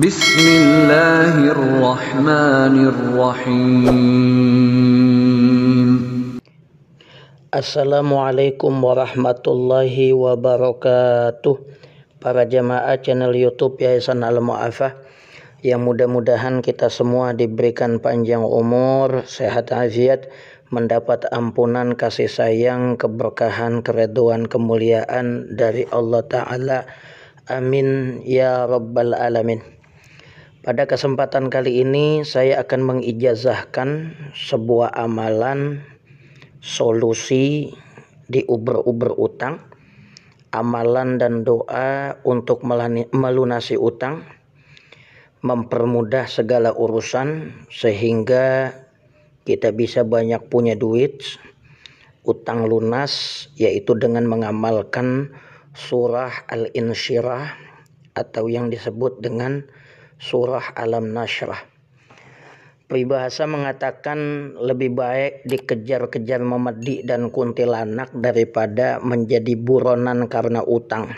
Bismillahirrahmanirrahim. Assalamualaikum warahmatullahi wabarakatuh. Para jamaah channel YouTube Yayasan Al Muafah yang mudah-mudahan kita semua diberikan panjang umur, sehat afiat, mendapat ampunan kasih sayang, keberkahan, kereduan, kemuliaan dari Allah Ta'ala Amin ya rabbal alamin. Pada kesempatan kali ini saya akan mengijazahkan sebuah amalan solusi di uber-uber utang, amalan dan doa untuk melunasi utang, mempermudah segala urusan sehingga kita bisa banyak punya duit, utang lunas yaitu dengan mengamalkan surah Al-Insyirah atau yang disebut dengan surah Alam Nashrah. Peribahasa mengatakan lebih baik dikejar-kejar memedik dan kuntilanak daripada menjadi buronan karena utang.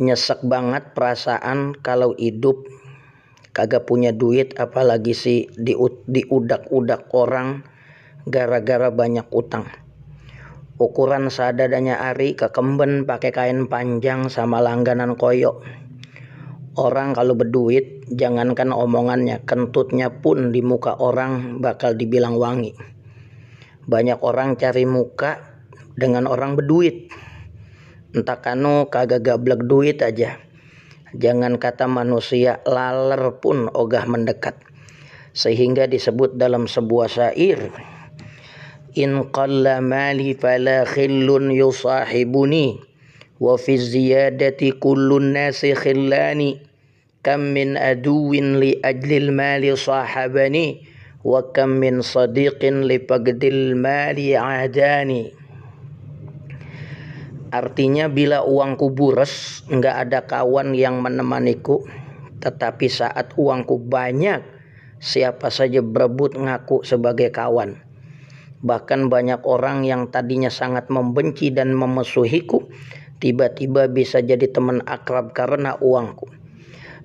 Nyesek banget perasaan kalau hidup kagak punya duit apalagi sih diudak-udak orang gara-gara banyak utang ukuran sadadanya Ari kekemben pakai kain panjang sama langganan koyok Orang kalau berduit, jangankan omongannya, kentutnya pun di muka orang bakal dibilang wangi. Banyak orang cari muka dengan orang berduit. Entah kanu kagak gablek duit aja. Jangan kata manusia laler pun ogah mendekat. Sehingga disebut dalam sebuah syair, in qalla mali fala khillun yusahibuni wa fi ziyadati kullun nasi khillani kam min aduwin li ajlil mali sahabani wa kam min sadiqin li pagdil mali adani Artinya bila uangku bures enggak ada kawan yang menemaniku tetapi saat uangku banyak siapa saja berebut ngaku sebagai kawan Bahkan banyak orang yang tadinya sangat membenci dan memusuhiku tiba-tiba bisa jadi teman akrab karena uangku.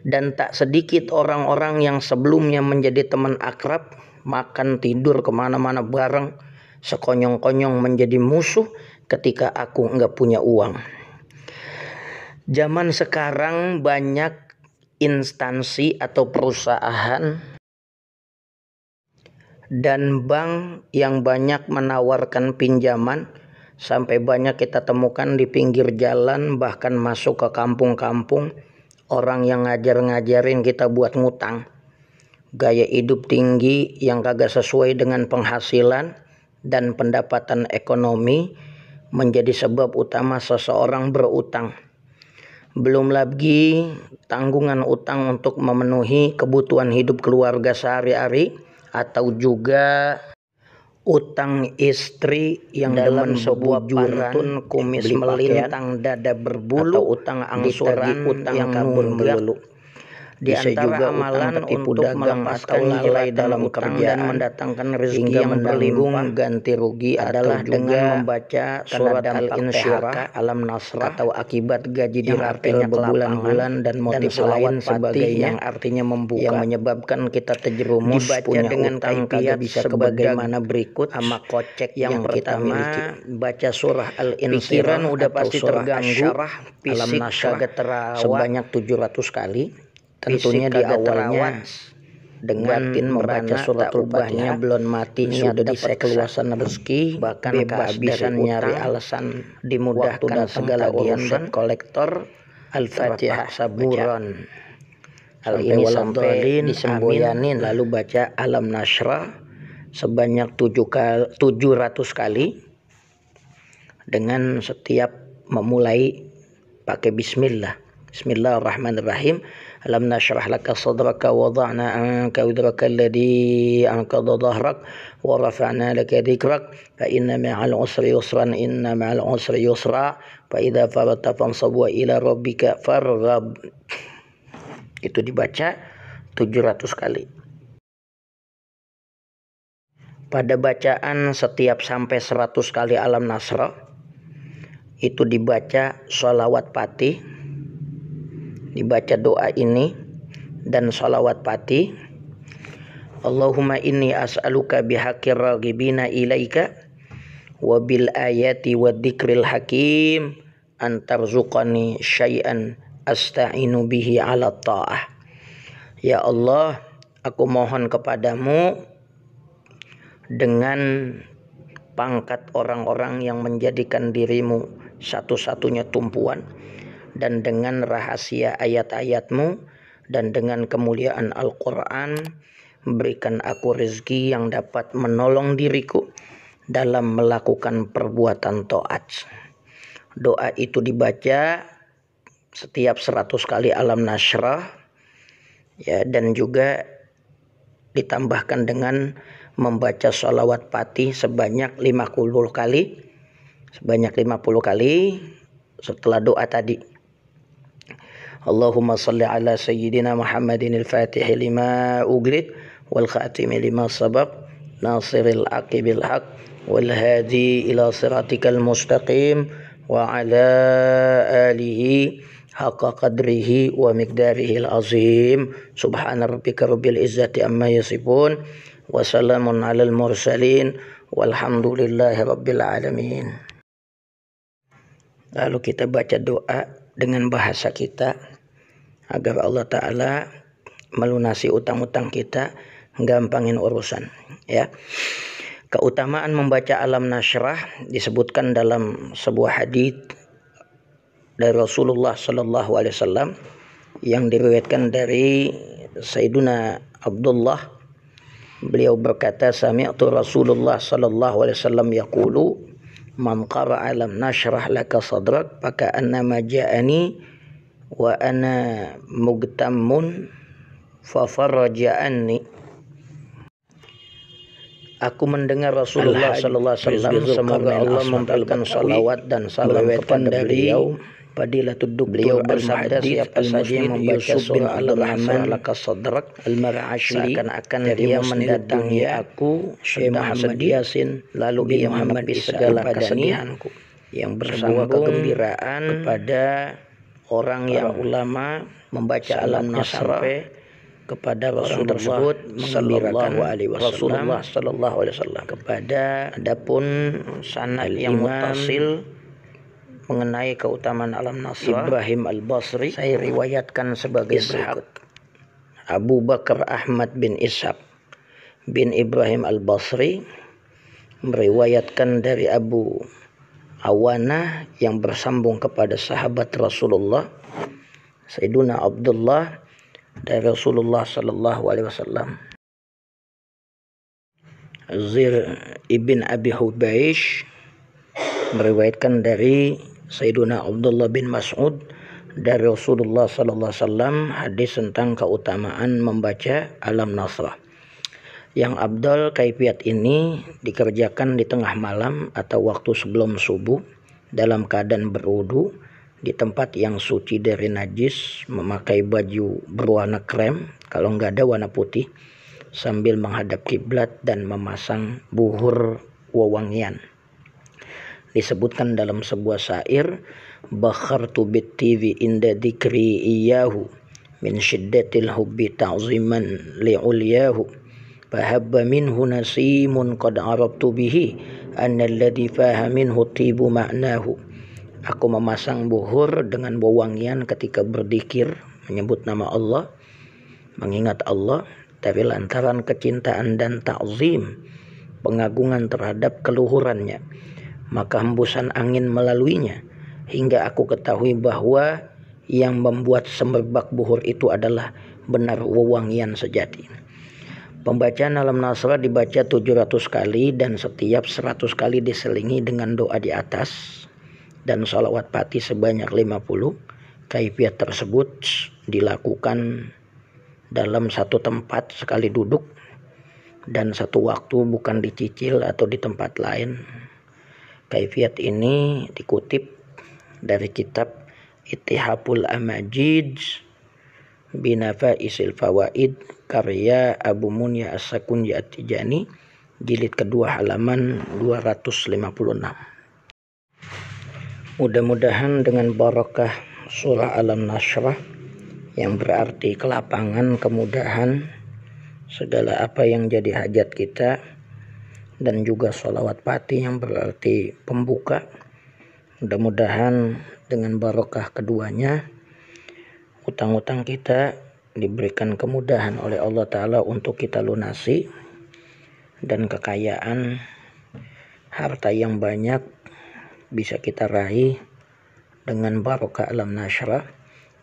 Dan tak sedikit orang-orang yang sebelumnya menjadi teman akrab, makan tidur kemana-mana bareng, sekonyong-konyong menjadi musuh ketika aku nggak punya uang. Zaman sekarang banyak instansi atau perusahaan dan bank yang banyak menawarkan pinjaman sampai banyak kita temukan di pinggir jalan bahkan masuk ke kampung-kampung orang yang ngajar-ngajarin kita buat ngutang gaya hidup tinggi yang kagak sesuai dengan penghasilan dan pendapatan ekonomi menjadi sebab utama seseorang berutang. Belum lagi tanggungan utang untuk memenuhi kebutuhan hidup keluarga sehari-hari atau juga utang istri yang dalam sebuah pantun kumis melintang dada berbulu atau utang angsuran utang yang kabur melulu di bisa antara juga amalan tipu untuk melepaskan nilai dalam kerjaan dan mendatangkan rezeki yang berlimpah ganti rugi adalah dengan membaca surat al-insyirah alam nasrah atau akibat gaji dirapinya berbulan-bulan dan motif dan lain sebagai yang artinya membuka yang menyebabkan kita terjerumus dibaca punya dengan utang kagak bisa sebagaimana berikut sama kocek yang, yang pertama kita miliki. baca surah al-insyirah udah pasti terganggu alam fisik kagak terawat sebanyak 700 kali Tentunya di awalnya dengan batin membaca surat rubahnya belum matinya sudah di keluasan rezeki bahkan bebas kehabisan nyari alasan dimudahkan segala urusan kolektor al-fatihah saburon hal ini sampai disemboyanin lalu baca alam nasrah sebanyak tujuh kali, 700 kali dengan setiap memulai pakai bismillah Bismillahirrahmanirrahim. Alam nashrah laka sadraka wa da'na anka widraka alladhi anqadha dhahrak wa rafa'na laka dhikrak fa inna ma'al usri yusran inna ma'al usri yusra fa idza faragta fansab wa ila rabbika farghab. Itu dibaca 700 kali. Pada bacaan setiap sampai 100 kali alam nasrah itu dibaca sholawat patih dibaca doa ini dan salawat pati Allahumma inni as'aluka bihaqir ragibina ilaika wa bil ayati wa dhikril hakim antarzuqani syai'an asta'inu bihi ala ta'ah Ya Allah aku mohon kepadamu dengan pangkat orang-orang yang menjadikan dirimu satu-satunya tumpuan dan dengan rahasia ayat-ayatmu dan dengan kemuliaan Al-Quran berikan aku rezeki yang dapat menolong diriku dalam melakukan perbuatan to'at doa itu dibaca setiap 100 kali alam nasrah ya dan juga ditambahkan dengan membaca sholawat pati sebanyak 50 kali sebanyak 50 kali setelah doa tadi اللهم صل على سيدنا محمد الفاتح لما أغلق والخاتم لما سبق ناصر الحق بالحق والهادي إلى صراطك المستقيم وعلى آله حق قدره ومقداره العظيم سبحان ربك رب العزة أما يصفون وسلام على المرسلين والحمد لله رب العالمين Lalu kita baca doa dengan bahasa kita agar Allah Ta'ala melunasi utang-utang kita gampangin urusan ya keutamaan membaca alam nasrah disebutkan dalam sebuah hadis dari Rasulullah Shallallahu Alaihi Wasallam yang diriwayatkan dari Sayyiduna Abdullah beliau berkata sami'tu Rasulullah sallallahu alaihi wasallam yaqulu man qara alam nashrah laka sadrak faka annama ja'ani wa ana mugtamun fa faraja anni Aku mendengar Rasulullah sallallahu alaihi wasallam semoga Allah memberikan salawat dan salam kepada beliau Fadilatul tuduk beliau bersabda siapa saja yang membaca surah Al-Rahman laka sadrak al akan dia mendatangi aku eh, Muhammad Yasin lalu ia di segala kesedihanku yang bersambung kegembiraan kepada orang yang ulama membaca alam nasara kepada orang tersebut sallallahu alaihi wasallam Rasulullah sallallahu alaihi wasallam kepada adapun sanad yang mutasil mengenai keutamaan alam nasr Ibrahim Al-Basri saya riwayatkan sebagai Ishaq berikut Abu Bakar Ahmad bin Ishaq bin Ibrahim Al-Basri meriwayatkan dari Abu Awana yang bersambung kepada sahabat Rasulullah Sayyiduna Abdullah dari Rasulullah sallallahu alaihi wasallam Zir ibn Abi Hubaysh meriwayatkan dari Sayyiduna Abdullah bin Mas'ud dari Rasulullah sallallahu alaihi wasallam hadis tentang keutamaan membaca alam nasrah yang abdol kaifiat ini dikerjakan di tengah malam atau waktu sebelum subuh dalam keadaan berudu di tempat yang suci dari najis memakai baju berwarna krem kalau nggak ada warna putih sambil menghadap kiblat dan memasang buhur wawangian. disebutkan dalam sebuah syair bakhar tubit TV inda dikri iyahu min syiddatil hubbi ta'ziman li'ulyahu فهب منه نسيم قد عرفت bihi annalladhi aku memasang buhur dengan wewangian ketika berdikir menyebut nama Allah mengingat Allah tapi lantaran kecintaan dan ta'zim pengagungan terhadap keluhurannya maka hembusan angin melaluinya hingga aku ketahui bahwa yang membuat semerbak buhur itu adalah benar wewangian sejati. Pembacaan alam nasrah dibaca 700 kali dan setiap 100 kali diselingi dengan doa di atas dan sholawat pati sebanyak 50. Kaifiat tersebut dilakukan dalam satu tempat sekali duduk dan satu waktu bukan dicicil atau di tempat lain. Kaifiat ini dikutip dari kitab Itihapul Amajid binafa isil fawaid karya Abu Munya as Yatijani jilid kedua halaman 256 mudah-mudahan dengan barokah surah alam nasrah yang berarti kelapangan kemudahan segala apa yang jadi hajat kita dan juga sholawat pati yang berarti pembuka mudah-mudahan dengan barokah keduanya utang-utang kita diberikan kemudahan oleh Allah Ta'ala untuk kita lunasi dan kekayaan harta yang banyak bisa kita raih dengan barokah alam nasrah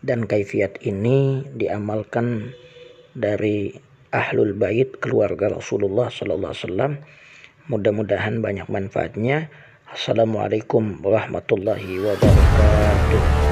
dan kaifiat ini diamalkan dari ahlul bait keluarga Rasulullah sallallahu alaihi wasallam mudah-mudahan banyak manfaatnya Assalamualaikum warahmatullahi wabarakatuh